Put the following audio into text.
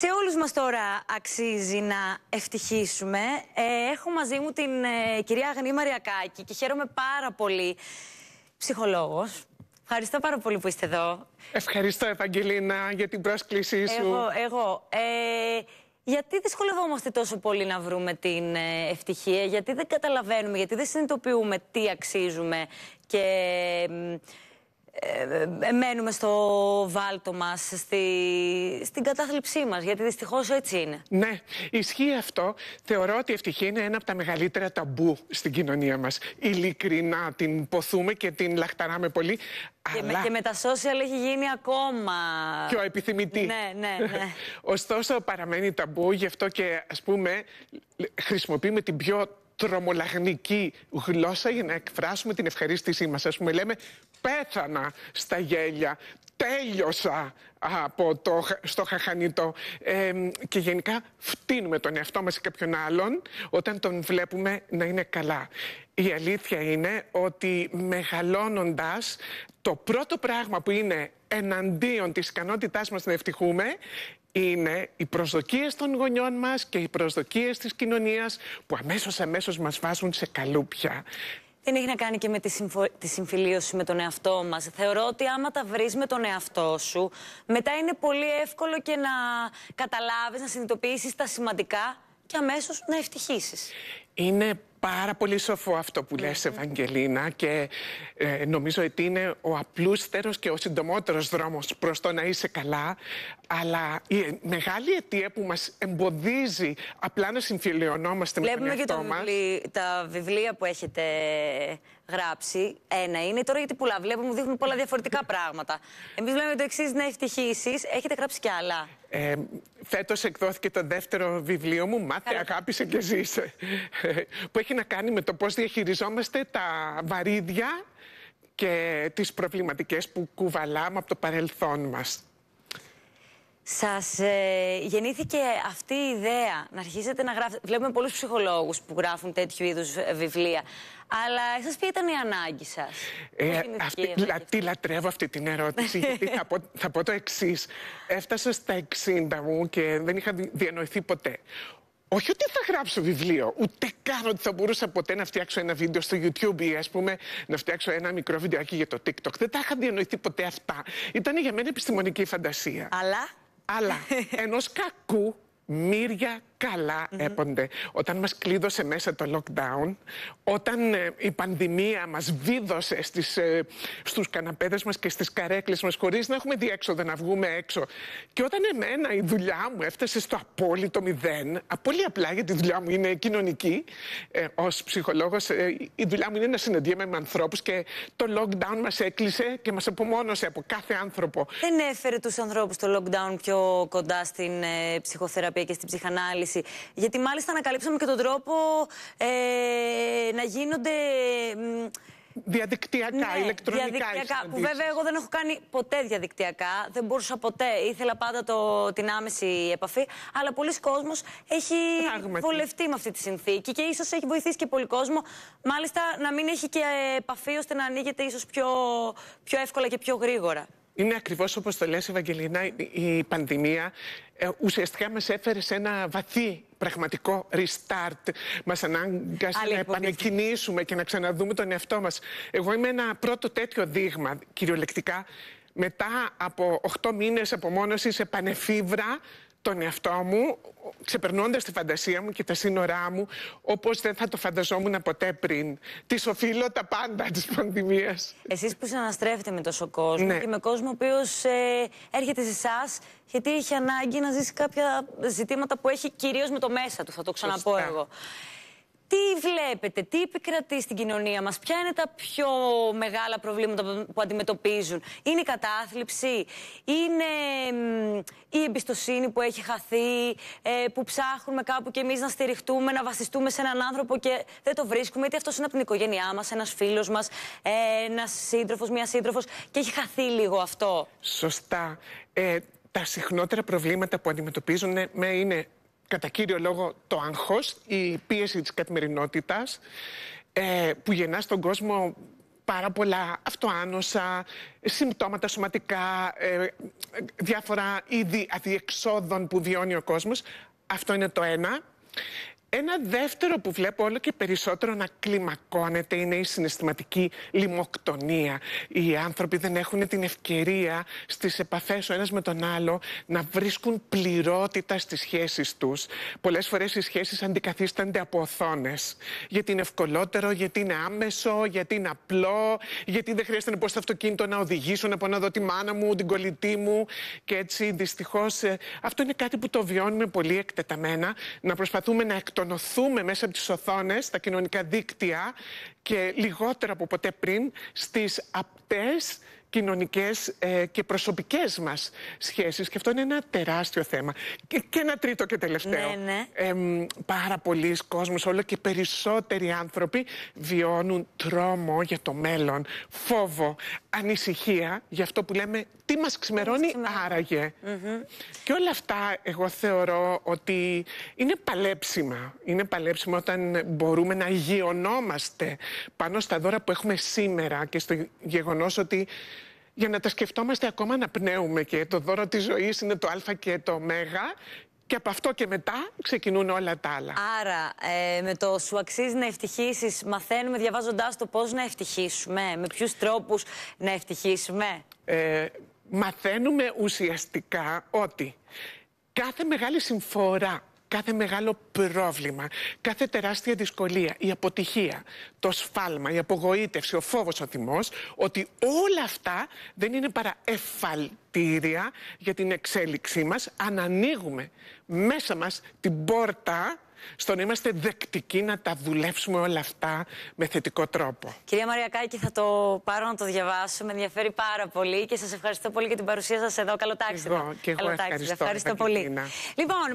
Σε όλους μας τώρα αξίζει να ευτυχίσουμε. Ε, έχω μαζί μου την ε, κυρία Αγνή Μαριακάκη και χαίρομαι πάρα πολύ. Ψυχολόγος. Ευχαριστώ πάρα πολύ που είστε εδώ. Ευχαριστώ, Ευαγγελίνα για την πρόσκλησή σου. Εγώ, εγώ. Ε, γιατί δυσκολευόμαστε τόσο πολύ να βρούμε την ε, ευτυχία, γιατί δεν καταλαβαίνουμε, γιατί δεν συνειδητοποιούμε τι αξίζουμε και ε, μένουμε στο βάλτο μας, στη, στην κατάθλιψή μας, Γιατί δυστυχώς έτσι είναι. Ναι, ισχύει αυτό. Θεωρώ ότι η ευτυχία είναι ένα από τα μεγαλύτερα ταμπού στην κοινωνία μας. Ειλικρινά την ποθούμε και την λαχταράμε πολύ. Και, αλλά... με, με τα social έχει γίνει ακόμα. Πιο επιθυμητή. Ναι, ναι, ναι. Ωστόσο, παραμένει ταμπού, γι' αυτό και ας πούμε χρησιμοποιούμε την πιο τρομολαγνική γλώσσα για να εκφράσουμε την ευχαρίστησή μας. Ας πούμε λέμε πέθανα στα γέλια, τέλειωσα από το, στο χαχανιτό. και γενικά φτύνουμε τον εαυτό μας ή κάποιον άλλον όταν τον βλέπουμε να είναι καλά. Η αλήθεια είναι ότι μεγαλώνοντας το πρώτο πράγμα που είναι εναντίον της ικανότητάς μας να ευτυχούμε είναι οι προσδοκίες των γονιών μας και οι προσδοκίες της κοινωνίας που αμέσως αμέσως μας βάζουν σε καλούπια. Δεν έχει να κάνει και με τη, τη συμφιλίωση με τον εαυτό μας. Θεωρώ ότι άμα τα βρεις με τον εαυτό σου, μετά είναι πολύ εύκολο και να καταλάβεις, να συνειδητοποιήσεις τα σημαντικά και αμέσως να ευτυχήσεις. Είναι πάρα πολύ σοφό αυτό που λες Ευαγγελίνα και ε, νομίζω ότι είναι ο απλούστερος και ο συντομότερος δρόμος προς το να είσαι καλά αλλά η μεγάλη αιτία που μας εμποδίζει απλά να συμφιλειωνόμαστε με τον εαυτό μας. Βλέπουμε και τα βιβλία που έχετε γράψει. Ένα είναι τώρα γιατί πουλά. Βλέπουμε δείχνουν πολλά διαφορετικά πράγματα. Εμείς λέμε το εξής: Να ευτυχήσεις έχετε γράψει κι άλλα. Ε, Φέτος εκδόθηκε το δεύτερο βιβλίο μου, Μάθε, Αγάπησε και Ζήσε. που έχει να κάνει με το πώς διαχειριζόμαστε τα βαρύδια και τις προβληματικές που κουβαλάμε από το παρελθόν μας. Σας ε, γεννήθηκε αυτή η ιδέα να αρχίσετε να γράφετε. Βλέπουμε πολλούς ψυχολόγους που γράφουν τέτοιου είδους ε, βιβλία. Αλλά εσάς ποια ήταν η ανάγκη σας. Ε, αυτή, λα, τι λατρεύω αυτή την ερώτηση, γιατί θα πω, το εξής. Έφτασα στα 60 μου και δεν είχα διανοηθεί ποτέ. Όχι ότι θα γράψω βιβλίο, ούτε καν ότι θα μπορούσα ποτέ να φτιάξω ένα βίντεο στο YouTube ή ας πούμε να φτιάξω ένα μικρό βιντεάκι για το TikTok. Δεν τα είχα διανοηθεί ποτέ αυτά. Ήταν για μένα επιστημονική φαντασία. Αλλά αλλά ενός κακού μύρια καλά έπονται. Όταν μας κλείδωσε μέσα το lockdown, όταν ε, η πανδημία μας βίδωσε στις, ε, στους καναπέδες μας και στις καρέκλες μας χωρίς να έχουμε διέξοδο να βγούμε έξω. Και όταν εμένα η δουλειά μου έφτασε στο απόλυτο μηδέν, πολύ απλά γιατί η δουλειά μου είναι κοινωνική, ε, ως ψυχολόγος ε, η δουλειά μου είναι να συναντιέμαι με ανθρώπους και το lockdown μας έκλεισε και μας απομόνωσε από κάθε άνθρωπο. Δεν έφερε τους ανθρώπους το lockdown πιο κοντά στην ψυχοθεραπεία και στην ψυχανάλυση γιατί μάλιστα ανακαλύψαμε και τον τρόπο ε, να γίνονται. Διαδικτυακά, ναι, ηλεκτρονικά. Διαδικτυακά, που βέβαια εγώ δεν έχω κάνει ποτέ διαδικτυακά. Δεν μπορούσα ποτέ. Ήθελα πάντα το, την άμεση επαφή. Αλλά πολλοί κόσμοι έχει βολευτεί με αυτή τη συνθήκη και ίσως έχει βοηθήσει και πολλοί κόσμο. Μάλιστα να μην έχει και επαφή ώστε να ανοίγεται ίσως πιο, πιο εύκολα και πιο γρήγορα είναι ακριβώς όπως το λέει Ευαγγελίνα, η πανδημία ε, ουσιαστικά μας έφερε σε ένα βαθύ πραγματικό restart. Μας ανάγκασε να επανεκκινήσουμε και να ξαναδούμε τον εαυτό μας. Εγώ είμαι ένα πρώτο τέτοιο δείγμα, κυριολεκτικά, μετά από 8 μήνες απομόνωσης σε τον εαυτό μου, ξεπερνώντας τη φαντασία μου και τα σύνορά μου, όπως δεν θα το φανταζόμουν ποτέ πριν. Τη οφείλω τα πάντα της πανδημίας. Εσείς που συναναστρέφετε με τόσο κόσμο ναι. και με κόσμο ο οποίος ε, έρχεται σε εσάς γιατί έχει ανάγκη να ζήσει κάποια ζητήματα που έχει κυρίως με το μέσα του, θα το ξαναπώ εγώ. Τι βλέπετε, τι επικρατεί στην κοινωνία μας, ποια είναι τα πιο μεγάλα προβλήματα που αντιμετωπίζουν. Είναι η κατάθλιψη, είναι η εμπιστοσύνη που έχει χαθεί, ε, που ψάχνουμε κάπου και εμείς να στηριχτούμε, να βασιστούμε σε έναν άνθρωπο και δεν το βρίσκουμε, είτε αυτός είναι από την οικογένειά μας, ένας φίλος μας, ε, ένας σύντροφος, μια σύντροφος και έχει χαθεί λίγο αυτό. Σωστά. Ε, τα συχνότερα προβλήματα που αντιμετωπίζουν ναι, είναι κατά κύριο λόγο το άγχος, η πίεση της καθημερινότητας ε, που γεννά στον κόσμο πάρα πολλά αυτοάνωσα, συμπτώματα σωματικά, ε, διάφορα είδη αδιεξόδων που βιώνει ο κόσμος. Αυτό είναι το ένα. Ένα δεύτερο που βλέπω όλο και περισσότερο να κλιμακώνεται είναι η συναισθηματική λιμοκτονία. Οι άνθρωποι δεν έχουν την ευκαιρία στις επαφές ο ένας με τον άλλο να βρίσκουν πληρότητα στις σχέσεις τους. Πολλές φορές οι σχέσεις αντικαθίστανται από οθόνες. Γιατί είναι ευκολότερο, γιατί είναι άμεσο, γιατί είναι απλό, γιατί δεν χρειάζεται να πω στο αυτοκίνητο να οδηγήσω, να πω να δω τη μάνα μου, την κολλητή μου. Και έτσι δυστυχώς ε, αυτό είναι κάτι που το βιώνουμε πολύ εκτεταμένα, να προσπαθούμε να εκτονίσουμε εκτονοθούμε μέσα από τις οθόνες, τα κοινωνικά δίκτυα και λιγότερα από ποτέ πριν στις απτές κοινωνικές ε, και προσωπικές μας σχέσεις και αυτό είναι ένα τεράστιο θέμα. Και, και ένα τρίτο και τελευταίο. Ναι, ναι. πάρα πολλοί κόσμος, όλο και περισσότεροι άνθρωποι βιώνουν τρόμο για το μέλλον, φόβο, ανησυχία για αυτό που λέμε τι μας ξημερώνει Και όλα αυτά εγώ θεωρώ ότι είναι παλέψιμα. Είναι παλέψιμα όταν μπορούμε να γειωνόμαστε πάνω στα δώρα που έχουμε σήμερα και στο γεγονός ότι για να τα σκεφτόμαστε ακόμα να πνέουμε και το δώρο της ζωής είναι το α και το ω και από αυτό και μετά ξεκινούν όλα τα άλλα. Άρα, ε, με το σου αξίζει να ευτυχήσει, μαθαίνουμε διαβάζοντάς το πώς να ευτυχήσουμε, με ποιους τρόπους να ευτυχήσουμε. Ε, μαθαίνουμε ουσιαστικά ότι κάθε μεγάλη συμφορά κάθε μεγάλο πρόβλημα, κάθε τεράστια δυσκολία, η αποτυχία, το σφάλμα, η απογοήτευση, ο φόβος, ο θυμός, ότι όλα αυτά δεν είναι παρά εφαλτήρια για την εξέλιξή μας, αν ανοίγουμε μέσα μας την πόρτα στο να είμαστε δεκτικοί να τα δουλεύσουμε όλα αυτά με θετικό τρόπο. Κυρία Μαριακάκη, θα το πάρω να το διαβάσω. Με ενδιαφέρει πάρα πολύ και σας ευχαριστώ πολύ για την παρουσία σας εδώ. Καλό τάξη εγώ, και εγώ ευχαριστώ. Ευχαριστώ, πολύ. Λοιπόν,